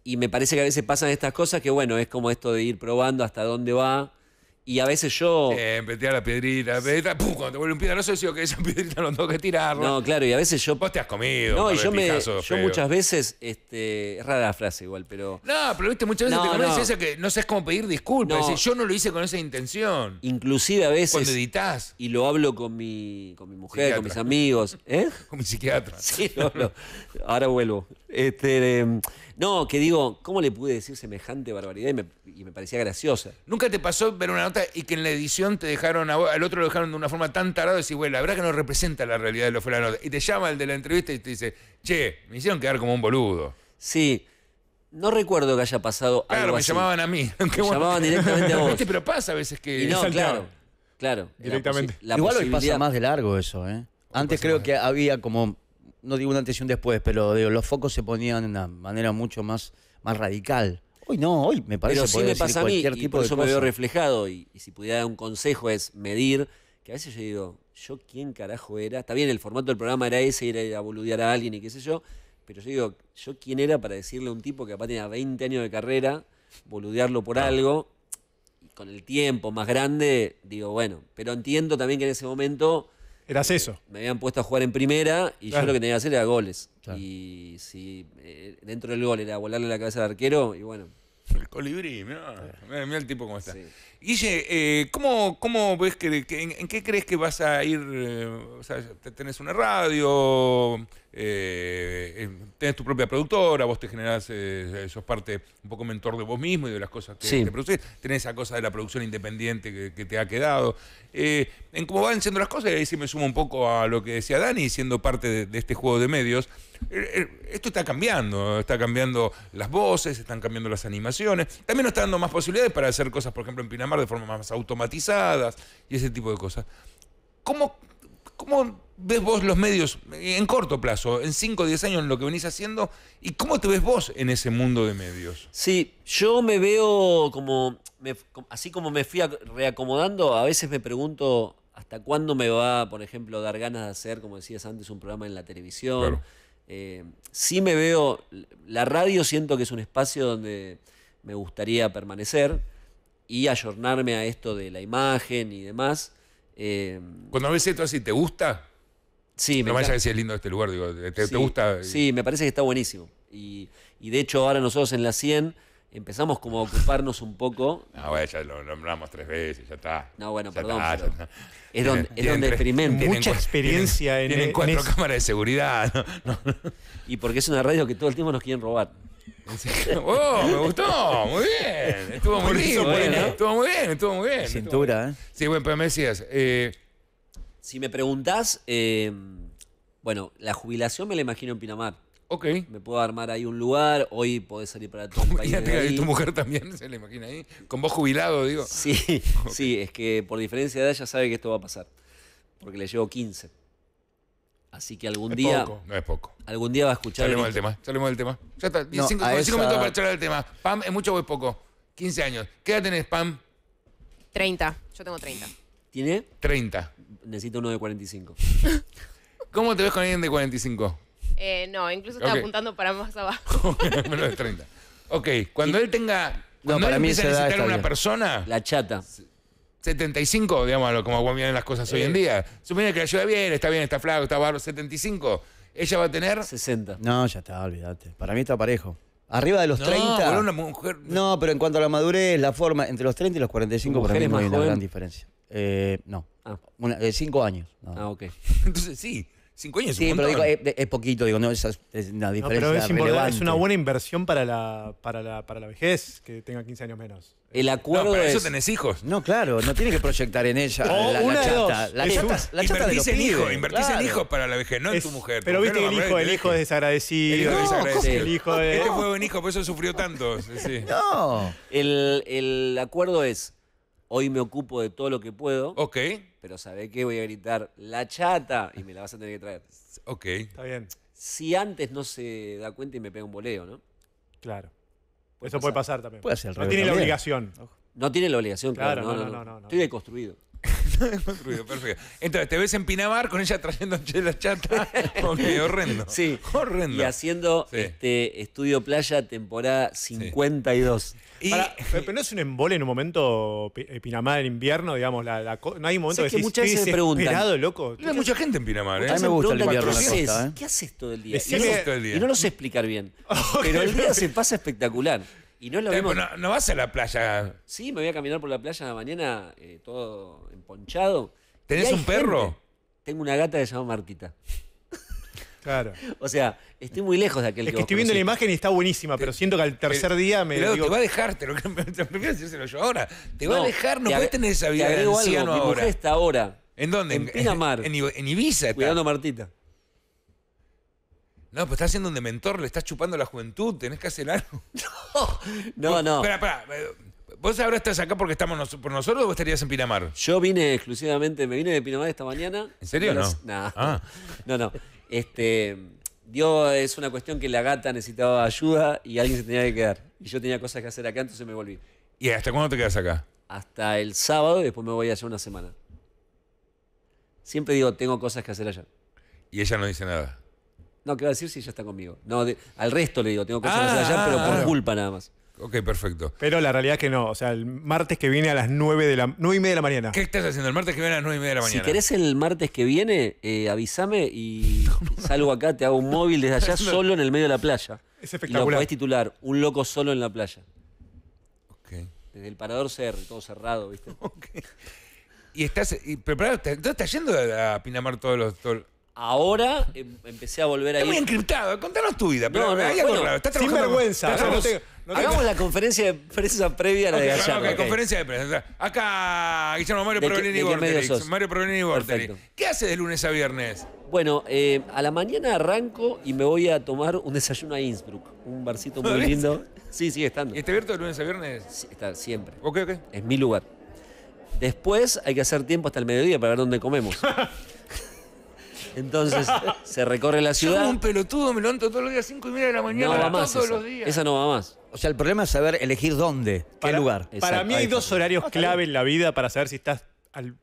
Y me parece que a veces pasan estas cosas que, bueno, es como esto de ir probando hasta dónde va y a veces yo. Eh, a la piedrita, la piedrita, ¡pum! Cuando te vuelve un piedra, no sé si que esa piedrita no tengo que tirarlo. No, claro, y a veces yo. Vos te has comido. No, y yo me. Yo muchas veces, este. Es rara la frase igual, pero. No, pero viste, muchas veces te comes esa que no sabes cómo pedir disculpas. yo no lo hice con esa intención. Inclusive a veces. Cuando editas. Y lo hablo con mi, con mi mujer, con mis amigos. ¿Eh? Con mi psiquiatra. Sí, Ahora vuelvo. Este. Em, no, que digo, ¿cómo le pude decir semejante barbaridad? Y me, parecía graciosa. ¿Nunca te pasó ver una nota y que en la edición te dejaron, al otro lo dejaron de una forma tan tarada y decís, bueno, la verdad que no representa la realidad de los nota Y te llama el de la entrevista y te dice, che, me hicieron quedar como un boludo. Sí. No recuerdo que haya pasado claro, me llamaban a mí. Me llamaban directamente a vos. Pero pasa a veces que... no, claro, claro. Directamente. La Igual hoy pasa más de largo eso, ¿eh? Antes creo que había como no digo un antes y un después, pero digo, los focos se ponían de una manera mucho más, más radical. Hoy no, hoy me parece pero sí me pasa a mí, y por eso me veo reflejado. Y, si pudiera dar un consejo es medir, que a veces yo digo, ¿yo quién carajo era? Está bien, el formato del programa era ese, ir a boludear a alguien y qué sé yo, pero yo digo, ¿yo quién era para decirle a un tipo que aparte tenía 20 años de carrera, boludearlo por algo? Y con el tiempo más grande, digo, bueno, pero entiendo también que en ese momento Eras eso. Me habían puesto a jugar en primera y yo lo que tenía que hacer era goles. Y si eh, dentro del gol era volarle la cabeza al arquero, y bueno. El colibrí, mira mira el tipo cómo está. Guille, eh, ¿cómo, ¿cómo, ves que, en, qué crees que vas a ir? Eh, o sea, tenés una radio, eh, tenés tu propia productora, vos te generás, eh, sos parte, un poco mentor de vos mismo y de las cosas que, te producís, tenés esa cosa de la producción independiente que, te ha quedado. Eh, en cómo van siendo las cosas, y ahí sí me sumo un poco a lo que decía Dani, siendo parte de, este juego de medios, eh, esto está cambiando, está cambiando las voces, están cambiando las animaciones, también nos está dando más posibilidades para hacer cosas, por ejemplo, en Pinamar de forma más automatizadas y ese tipo de cosas. ¿Cómo ¿Cómo ves vos los medios en corto plazo, en 5 o 10 años, en lo que venís haciendo? ¿Y cómo te ves vos en ese mundo de medios? Sí, yo me veo como, así como me fui reacomodando, a veces me pregunto hasta cuándo me va, por ejemplo, dar ganas de hacer, como decías antes, un programa en la televisión. Eh, sí me veo, la radio siento que es un espacio donde me gustaría permanecer y ayornarme a esto de la imagen y demás. Eh, Cuando ves esto así, ¿te gusta? Sí, me vaya a decir lindo este lugar, digo, ¿te, gusta? Sí, me parece que está buenísimo. Y, de hecho ahora nosotros en la 100 empezamos como a ocuparnos un poco. Ah, bueno, ya lo nombramos tres veces, ya está. No, bueno, perdón. Es donde, Mucha experiencia en el cuatro cámaras de seguridad. Y porque es una radio que todo el tiempo nos quieren robar oh, me gustó, muy bien. Estuvo muy lindo. Estuvo muy bien, estuvo muy bien. Cintura, ¿eh? Sí, bueno, pero me decías. Eh, si me preguntás, eh, bueno, la jubilación me la imagino en Pinamar. Ok. Me puedo armar ahí un lugar, hoy podés salir para todo el país. tu mujer también se la imagina ahí, con vos jubilado, digo. Sí, sí, es que por diferencia de edad ya sabe que esto va a pasar, porque le llevo 15. Así que algún día. No es poco. Algún día va a escuchar. Salimos del tema, salimos del tema. Ya está, 15 minutos para charlar del tema. ¿Pam es mucho o es poco? 15 años. ¿Qué edad tenés, Pam? 30. Yo tengo 30. ¿Tiene? 30. Necesito uno de 45. ¿Cómo te ves con alguien de 45? Eh, no, incluso estaba apuntando para más abajo. Menos de 30. Ok, cuando él tenga. Cuando él mí empieza a necesitar una persona. La chata. 75, digamos, como vienen las cosas hoy en día. Supone que la lleva bien, está bien, está flaco, está barro, 75. Ella va a tener. 60. No, ya está, olvidate. Para mí está parejo. Arriba de los no, 30. Una mujer... No, pero en cuanto a la madurez, la forma, entre los 30 y los 45 para mí no hay una gran diferencia. Eh, no. 5 ah. Eh, años. Ah, ok. Entonces sí. Cinco años. Sí, pero digo, es, poquito, digo, no, es una diferencia. pero es, es, una buena inversión para la, para, la, para la vejez, que tenga 15 años menos. El acuerdo. para eso tenés hijos. No, claro, no tienes que proyectar en ella la, una la, chata. De La chata, invertís en hijos, para la vejez, no en tu mujer. Pero viste que el hijo, el hijo es desagradecido. El hijo es desagradecido. Este fue buen hijo, por eso sufrió tanto. No. El, el acuerdo es Hoy me ocupo de todo lo que puedo. Ok. Pero sabe qué? Voy a gritar la chata y me la vas a tener que traer. Ok. Está bien. Si antes no se da cuenta y me pega un boleo, ¿no? Claro. Eso puede pasar también. Puede ser el No tiene la obligación. No tiene la obligación, claro. no, no, no, no. Estoy deconstruido. perfecto. Entonces, te ves en Pinamar con ella trayendo chela chata. ok, horrendo. Sí. Horrendo. Y haciendo este estudio playa temporada 52. Y, pero no es un embole en un momento eh, Pinamar en invierno, digamos, la, no hay un momento que, que muchas veces preguntan. loco. hay mucha gente en Pinamar, ¿eh? A mí me gusta el invierno ¿eh? ¿Qué haces todo el día? y, no, el día? y no lo sé explicar bien. pero el día se pasa espectacular no lo eh, No, vas a la playa. Sí, me voy a caminar por la playa mañana eh, todo emponchado. ¿Tenés un perro? Tengo una gata que se llama Martita. Claro. O sea, estoy muy lejos de aquel es que, estoy viendo la imagen y está buenísima, pero siento que al tercer día me. te va a dejar, te lo prefiero decírselo yo ahora. Te va a dejar, no puedes tener esa vida de anciano algo. ahora. Mi ahora. ¿En dónde? En, Pinamar. En, Ibiza Cuidando a Martita. No, pues estás siendo un dementor, le estás chupando la juventud, tenés que hacer algo. No, no, no. Espera, espera. Eh, ¿Vos ahora estás acá porque estamos por nosotros o vos estarías en Pinamar? Yo vine exclusivamente, me vine de Pinamar esta mañana. ¿En serio no? No, no. Ah. Este, dio, es una cuestión que la gata necesitaba ayuda y alguien se tenía que quedar. Y yo tenía cosas que hacer acá, entonces me volví. ¿Y hasta cuándo te quedas acá? Hasta el sábado y después me voy allá una semana. Siempre digo, tengo cosas que hacer allá. Y ella no dice nada. No, quiero decir si ya está conmigo. No, al resto le digo, tengo cosas ah, allá, pero por culpa nada más. Ok, perfecto. Pero la realidad es que no. O sea, el martes que viene a las 9, de la, 9 y media de la mañana. ¿Qué estás haciendo el martes que viene a las 9 y media de la mañana? Si querés el martes que viene, eh, avísame y salgo acá, te hago un móvil desde allá solo en el medio de la playa. Es espectacular. Y lo podés titular, Un loco solo en la playa. Ok. Desde el parador ser, todo cerrado, ¿viste? Ok. Y estás y preparado, estás yendo a Pinamar todos los ahora em, empecé a volver a ir. muy encriptado. Contanos tu vida. Pero No, no, Estás sin vergüenza. Hagamos la conferencia de prensa previa a la de Gallardo. ok, conferencia de prensa. Acá Guillermo Mario Provenini Mario Provenini y ¿Qué hace de lunes a viernes? Bueno, eh, a la mañana arranco y me voy a tomar un desayuno a Innsbruck. Un barcito muy lindo. Sí, sigue estando. ¿Y está abierto de lunes a viernes? Está siempre. Ok, ok. Es mi lugar. Después hay que hacer tiempo hasta el mediodía para ver dónde comemos. Entonces se recorre la ciudad. Soy un pelotudo, me levanto todos los días a 5 y media de la mañana. No todos esa. los días. Esa no va más. O sea, el problema es saber elegir dónde, qué lugar. Para mí hay dos horarios clave en la vida para saber si estás al,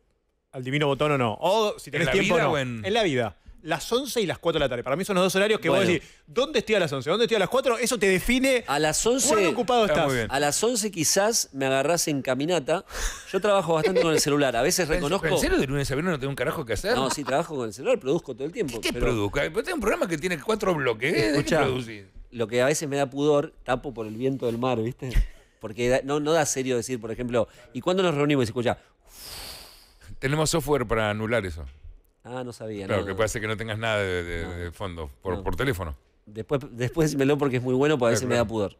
divino botón o no. O si tenés tiempo en la vida las 11 y las 4 de la tarde. Para mí son los dos horarios que voy vos decís, ¿dónde estoy a las 11? ¿Dónde estoy a las 4? Eso te define a las 11, ocupado estás. A las 11 quizás me agarrás en caminata. Yo trabajo bastante con el celular. A veces reconozco... ¿En serio de lunes a viernes no tengo un carajo que hacer? No, sí, trabajo con el celular, produzco todo el tiempo. ¿Qué, produzco? tengo un programa que tiene cuatro bloques. ¿eh? lo que a veces me da pudor, tapo por el viento del mar, ¿viste? Porque no, no da serio decir, por ejemplo, ¿y cuándo nos reunimos? Y se escucha... Tenemos software para anular eso. Ah, no sabía. Claro, que puede ser que no tengas nada de, fondo por, teléfono. Después, después lo porque es muy bueno, porque a veces me da pudor.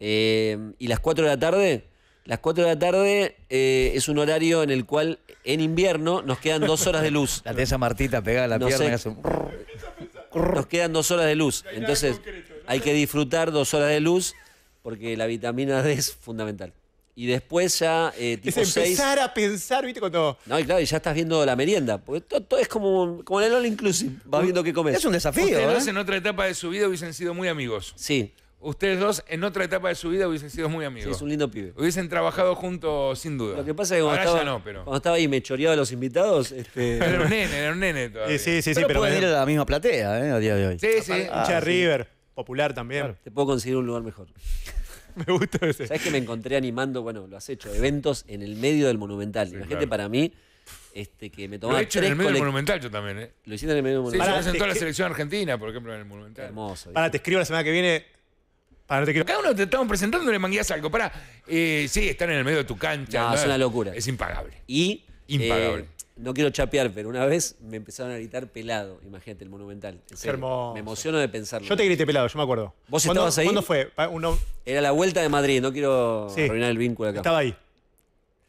Eh, ¿Y las 4 de la tarde? Las 4 de la tarde eh, es un horario en el cual en invierno nos quedan dos horas de luz. La de Martita pegada a la pierna y Nos quedan dos horas de luz. Entonces hay que disfrutar dos horas de luz porque la vitamina D es fundamental. Y después ya, eh, tipo es empezar a pensar, ¿viste? Cuando. No, y claro, y ya estás viendo la merienda. Porque todo, es como, como en el All Inclusive. Vas viendo qué comes. Es un desafío. Ustedes ¿eh? dos en otra etapa de su vida hubiesen sido muy amigos. Sí. Ustedes dos en otra etapa de su vida hubiesen sido muy amigos. Sí, es un lindo pibe. Hubiesen trabajado juntos sin duda. Lo que pasa es que cuando, estaba, cuando estaba ahí me choreaba los invitados. Este, era un nene, era un nene todavía. Sí, sí, sí. Pero, sí, ir a la misma platea, ¿eh? A día de hoy. Sí, sí. Ah, River, popular también. te puedo conseguir un lugar mejor. Me gusta ese. Sabes que me encontré animando, bueno, lo has hecho, eventos en el medio del Monumental. la gente para mí, este, que me tomaba. Lo he hecho en el medio del Monumental yo también, ¿eh? Lo hiciste en el medio del Monumental. Sí, se presentó la selección argentina, por ejemplo, en el Monumental. Hermoso. Para, te escribo la semana que viene para no Cada uno te estamos presentando, le manguías algo. para eh, sí, están en el medio de tu cancha. No, es una locura. Es impagable. Y. Eh, impagable no quiero chapear, pero una vez me empezaron a gritar pelado, imagínate, el monumental. Me emociono de pensarlo. Yo te grité pelado, yo me acuerdo. ¿Vos estabas ahí? ¿Cuándo fue? Era la vuelta de Madrid, no quiero arruinar el vínculo acá. Estaba ahí.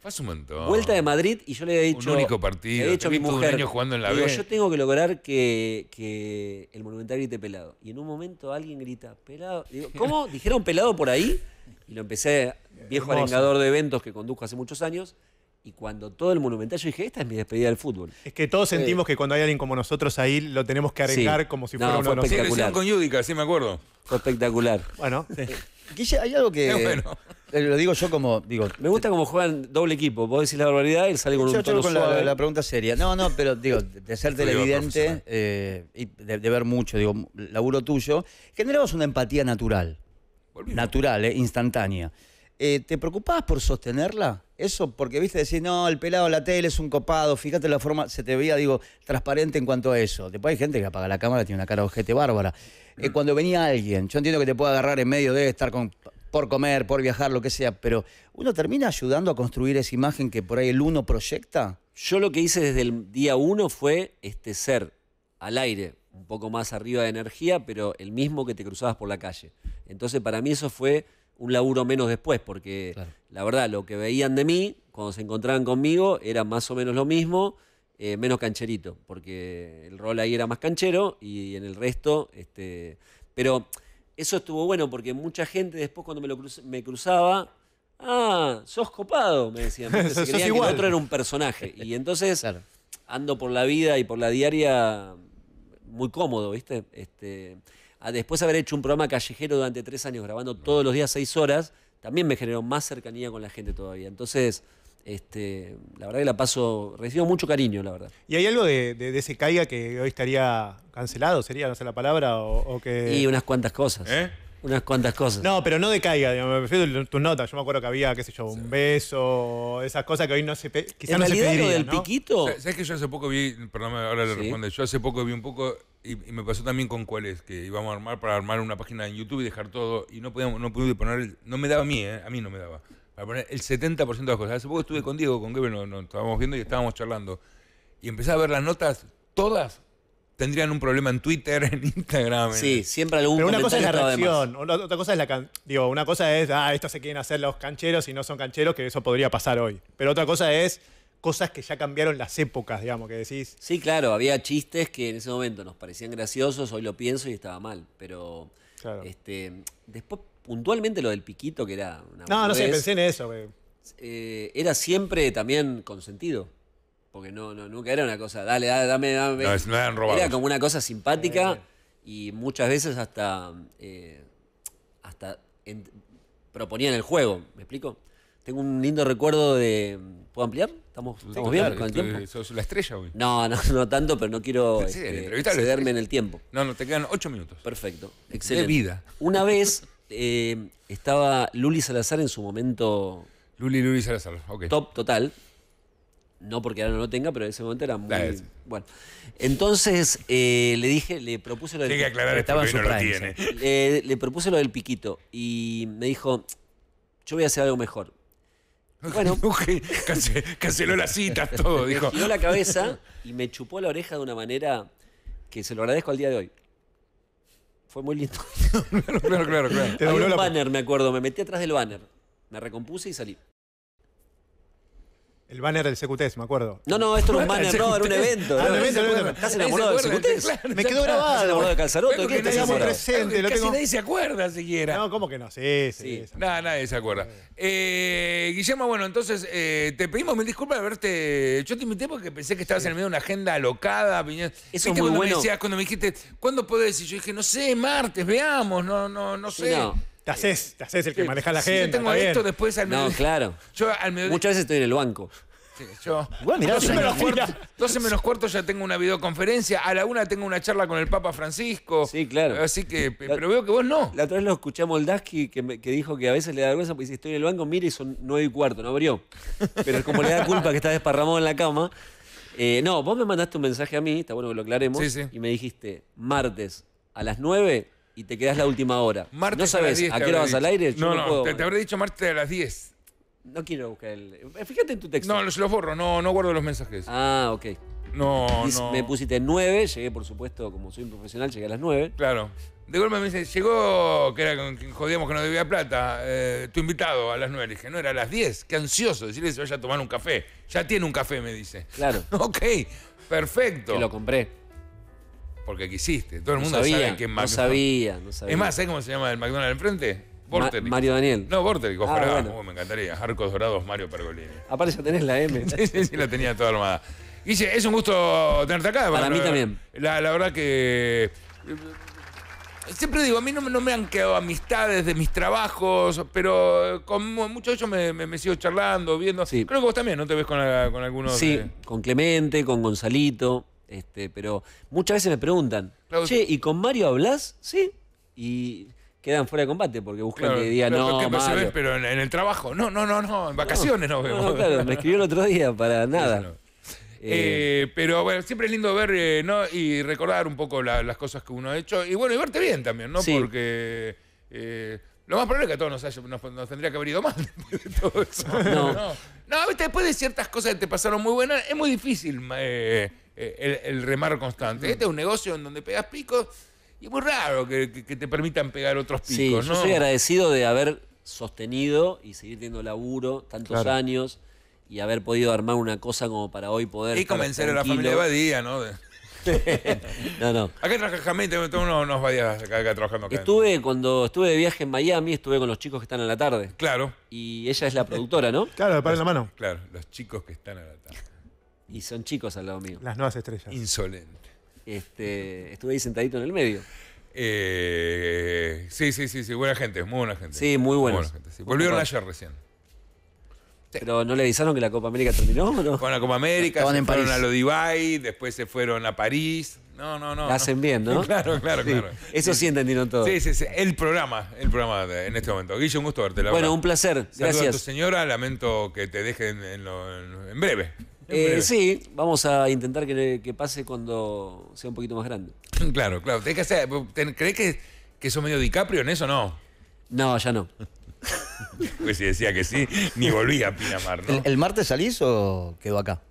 Fue hace un montón. Vuelta de Madrid y yo le he dicho. Un único partido. He dicho mi mujer. jugando en la digo, yo tengo que lograr que, el Monumental grite pelado. Y en un momento alguien grita, pelado. Digo, ¿cómo? ¿Dijeron pelado por ahí? Y lo empecé, viejo arengador de eventos que condujo hace muchos años. Y cuando todo el monumental, yo dije, esta es mi despedida del fútbol. Es que todos sentimos que cuando hay alguien como nosotros ahí, lo tenemos que arreglar como si fuera uno de los... con Yudica, sí me acuerdo. Fue espectacular. Bueno, eh, hay algo que. Eh, lo digo yo como. digo Me gusta como juegan doble equipo. Vos decís la barbaridad y él sale con yo un tono La, pregunta seria. No, no, pero digo, de ser televidente eh, y de, ver mucho, digo, laburo tuyo, generamos una empatía natural. Natural, instantánea. Eh, ¿te preocupabas por sostenerla? Eso, porque viste, decir, no, el pelado la tele es un copado, fíjate la forma, se te veía, digo, transparente en cuanto a eso. Después hay gente que apaga la cámara, tiene una cara de ojete bárbara. Eh, mm. cuando venía alguien, yo entiendo que te puede agarrar en medio de estar por comer, por viajar, lo que sea, pero uno termina ayudando a construir esa imagen que por ahí el uno proyecta. Yo lo que hice desde el día uno fue este, ser al aire, un poco más arriba de energía, pero el mismo que te cruzabas por la calle. Entonces, para mí eso fue un laburo menos después, porque la verdad, lo que veían de mí cuando se encontraban conmigo era más o menos lo mismo, eh, menos cancherito, porque el rol ahí era más canchero y en el resto, este, pero eso estuvo bueno porque mucha gente después cuando me, lo me cruzaba, ah, sos copado, me decían, se creían que el otro era un personaje y entonces ando por la vida y por la diaria muy cómodo, ¿viste? Este, Después de haber hecho un programa callejero durante tres años grabando todos los días seis horas, también me generó más cercanía con la gente todavía. Entonces, este, la verdad que la paso, recibo mucho cariño, la verdad. ¿Y hay algo de, de, ese caiga que hoy estaría cancelado, sería, no sé la palabra, o, que... Y unas cuantas cosas. ¿Eh? unas cuantas cosas. No, pero no decaiga, digamos, me refiero a tus notas. Yo me acuerdo que había, qué sé yo, un beso, esas cosas que hoy no se quizás no se lo del piquito? ¿Sabes que yo hace poco vi, perdóname ahora le responde, yo hace poco vi un poco y, me pasó también con cuál que íbamos a armar para armar una página en YouTube y dejar todo y no podíamos no pude poner, no me daba a mí, eh, a mí no me daba. Para poner el 70% de las cosas. Hace poco estuve con Diego, con Kevin, nos no, estábamos viendo y estábamos charlando. Y empecé a ver las notas todas tendrían un problema en Twitter, en Instagram. Sí, siempre algún Pero una cosa es la reacción, otra cosa es la digo, una cosa es, ah, estos se quieren hacer los cancheros y no son cancheros, que eso podría pasar hoy. Pero otra cosa es cosas que ya cambiaron las épocas, digamos, que decís. Sí, claro, había chistes que en ese momento nos parecían graciosos, hoy lo pienso y estaba mal, pero este después puntualmente lo del piquito que era una No, no sé, pensé en eso, eh, era siempre también consentido. Porque no, nunca era una cosa, dale, dale dame, dame. No, no Era como una cosa simpática y muchas veces hasta, eh, hasta proponían el juego, ¿me explico? Tengo un lindo recuerdo de. ¿Puedo ampliar? ¿Estamos, bien con el tiempo? ¿Sos la estrella hoy? No, no, no tanto, pero no quiero cederme en este, el tiempo. No, no, te quedan ocho minutos. Perfecto, excelente. De vida. Una vez eh, estaba Luli Salazar en su momento. Luli, Luli Salazar, ok. Top total. No porque ahora no lo tenga, pero en ese momento era muy. Bueno. Entonces eh, le dije, le propuse lo del. que Le, propuse lo del piquito y me dijo: Yo voy a hacer algo mejor. Bueno, canceló las citas, todo. Dijo. Me giró la cabeza y me chupó la oreja de una manera que se lo agradezco al día de hoy. Fue muy lindo. claro, claro, claro. Te un banner, me acuerdo. Me metí atrás del banner. Me recompuse y salí. El banner del CQTS, me acuerdo. No, no, esto no era un banner, no, era un evento. Ah, ¿Estás enamorado del me quedó grabado. ¿Estás enamorado de Calzaroto? ¿Qué estás enamorado? presente. Lo Casi nadie se acuerda siquiera. No, ¿cómo que no? Sí, sí. sí. Nada, nadie se acuerda. Eh, Guillermo, bueno, entonces eh, te pedimos mil disculpas de haberte... Yo te invité porque pensé que estabas en medio de una agenda alocada. Eso es muy bueno. Me cuando me dijiste, ¿cuándo puedo decir? yo dije, no sé, martes, veamos, no, no, no sé. Te haces, el que maneja la gente. Yo tengo esto después al medio... No, claro. Muchas veces estoy en el banco. yo. Bueno, 12, menos cuarto, ya tengo una videoconferencia. A la una tengo una charla con el Papa Francisco. Sí, claro. Así que. pero veo que vos no. La otra vez lo escuchamos Moldaski que, que dijo que a veces le da vergüenza porque dice: Estoy en el banco, mire, son nueve y cuarto, no abrió. Pero como le da culpa que está desparramado en la cama. Eh, no, vos me mandaste un mensaje a mí, está bueno que lo aclaremos. Y me dijiste: Martes a las nueve y te quedás la última hora. no sabes a, qué hora vas al aire. no, no, te, habré dicho martes a las 10. No quiero buscar el. Eh, fíjate en tu texto. No, se los borro, no, guardo los mensajes. Ah, ok. No, no. Me pusiste 9, llegué, por supuesto, como soy un profesional, llegué a las 9. Claro. De golpe me dice, llegó, que era con jodíamos que no debía plata, eh, tu invitado a las 9. Le dije, no, era a las 10. Qué ansioso decirle se vaya a tomar un café. Ya tiene un café, me dice. Claro. ok, perfecto. Que lo compré porque quisiste. Todo el mundo sabía, sabe que es McDonald's. No sabía, no sabía. Es más, ¿sabes cómo se llama el McDonald's enfrente? frente? Mario Daniel. No, Bortelic, ah, uh, me encantaría. Arcos Dorados, Mario Pergolini. Aparte ya tenés la M. sí, sí, la tenía toda armada. Guille, es un gusto tenerte acá. Para mí también. La, la, verdad que... Eh, siempre digo, a mí no, no, me han quedado amistades de mis trabajos, pero eh, con muchos de ellos me, me, sigo charlando, viendo. así Creo que vos también, ¿no te ves con, con algunos? Sí, con Clemente, con Gonzalito. Este, pero muchas veces me preguntan, che, ¿y con Mario hablas? Sí. Y quedan fuera de combate porque buscan que no. Que Mario. pero en, el trabajo. No, no, no, no. En vacaciones no, nos vemos. No, claro, me escribió el otro día para nada. Eh, eh, pero bueno, siempre es lindo ver eh, ¿no? y recordar un poco las cosas que uno ha hecho. Y bueno, y verte bien también, ¿no? Porque lo más probable es que a todos nos, haya, nos, tendría que haber ido mal de todo eso. No. no. no. viste, después de ciertas cosas que te pasaron muy buenas, es muy difícil eh, el, remar constante. Este es un negocio en donde pegas picos y es muy raro que, te permitan pegar otros picos. ¿no? yo soy agradecido de haber sostenido y seguir teniendo laburo tantos años y haber podido armar una cosa como para hoy poder. Y convencer a la familia de Badía, ¿no? no, no. Acá traje tengo nos badías acá, acá, trabajando acá. Estuve, cuando estuve de viaje en Miami, estuve con los chicos que están a la tarde. Claro. Y ella es la productora, ¿no? Claro, de la mano. Claro, los chicos que están a la tarde y son chicos al lado mío. Las nuevas estrellas. Insolente. Este, estuve ahí sentadito en el medio. Eh, sí, sí, sí, sí, buena gente, muy buena gente. Sí, muy buena. gente, Volvieron ayer recién. Pero no le avisaron que la Copa América terminó, ¿no? Con la Copa América, fueron a Lodivay, después se fueron a París. No, no, no. hacen bien, ¿no? Claro, claro, claro. Eso sí entendieron todo. Sí, sí, sí. El programa, el programa en este momento. Guillo, un gusto verte. bueno, un placer. Gracias. A tu señora, lamento que te deje en breve. Eh, sí, vamos a intentar que, pase cuando sea un poquito más grande. claro, claro. ¿Crees que, que sos medio DiCaprio en eso no? No, ya no. pues si decía que sí, ni volví a Pinamar, ¿no? ¿El, martes salís o quedó acá?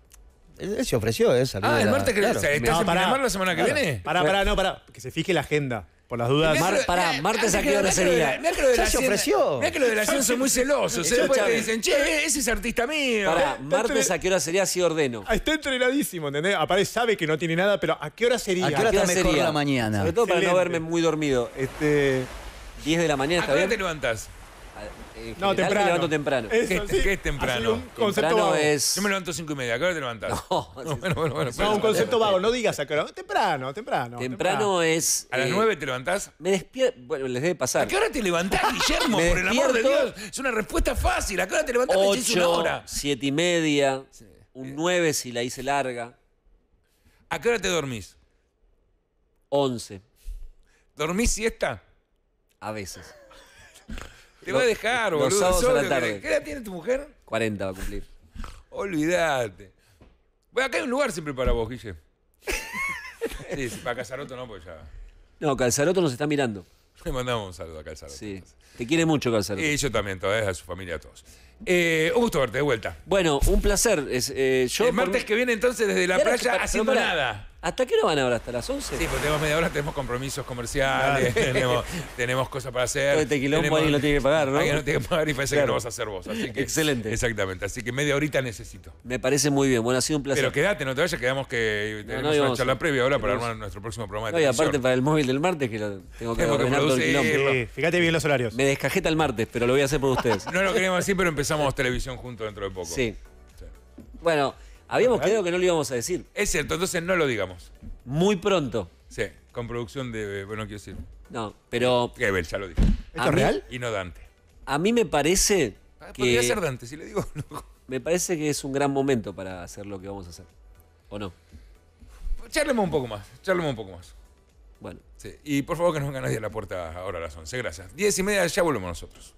se ofreció, ¿eh? ah, el martes creo que ¿Estás en Pinamar la semana que viene? Pará, pará, no, pará. Que se fije la agenda. Por las dudas. para pará, martes a qué hora sería. Ya se ofreció. Mirá que los de la son muy celosos. Después te dicen, che, ese es artista mío. Pará, martes a qué hora sería si ordeno. Ah, está entrenadísimo, ¿entendés? Aparece, sabe que no tiene nada, pero ¿a qué hora sería? ¿A qué hora, está mejor la mañana? Sobre todo para no verme muy dormido. Este. 10 de la mañana, ¿está bien? te levantas? no, temprano. Me levanto temprano. ¿Qué, es temprano? Un temprano es... Yo me levanto cinco y media, hora te levantás. No, no, bueno, bueno, bueno, no un concepto vago, no digas acá. Temprano, temprano, temprano. Temprano es. ¿A las eh, nueve te levantás? Me despierto. Bueno, les debe pasar. ¿A qué hora te levantás, Guillermo? por el amor de Dios. Es una respuesta fácil. ¿A qué hora te levantás? Ocho, Siete y media. Un nueve si la hice larga. ¿A qué hora te dormís? Once. ¿Dormís siesta? A veces. Te va a dejar, boludo. a la tarde. ¿Qué edad tiene tu mujer? 40 va a cumplir. Olvídate. Bueno, acá hay un lugar siempre para vos, Guille. Sí, para Calzaroto no, pues ya. No, Calzaroto nos está mirando. Le mandamos un saludo a Calzaroto. Sí. Te quiere mucho, Calzaroto. Y yo también, todavía a su familia, a todos. Eh, un gusto verte de vuelta. Bueno, un placer. Es, eh, El martes que viene entonces desde la playa haciendo nada. ¿Hasta qué hora van ahora? ¿Hasta las 11? Sí, porque tenemos media hora, tenemos compromisos comerciales, tenemos, cosas para hacer. Pero este quilombo tenemos, alguien lo tiene que pagar, ¿no? Alguien lo tiene que pagar y parece que lo vas a hacer vos. Excelente. Exactamente, así que media horita necesito. Me parece muy bien, bueno, ha sido un placer. Pero quédate, no te vayas, quedamos que tenemos no, una charla previa ahora para armar nuestro próximo programa de no, Y aparte para el móvil del martes que lo tengo que ordenar todo el quilombo. fíjate bien los horarios. Me descajeta el martes, pero lo voy a hacer por ustedes. no lo queremos así, pero empezamos televisión juntos dentro de poco. sí. Bueno... Habíamos quedado que no lo íbamos a decir. Es cierto, entonces no lo digamos. Muy pronto. Sí, con producción de. Bueno, quiero decir. No, pero. bel ya lo dije. ¿Esto es real? Y no Dante. A mí me parece. Ah, que podría ser Dante, si le digo. Me parece que es un gran momento para hacer lo que vamos a hacer. ¿O no? Charlemos un poco más, charlemos un poco más. Bueno. Sí, y por favor que no venga nadie a la puerta ahora a las 11. Gracias. Diez y media, ya volvemos nosotros.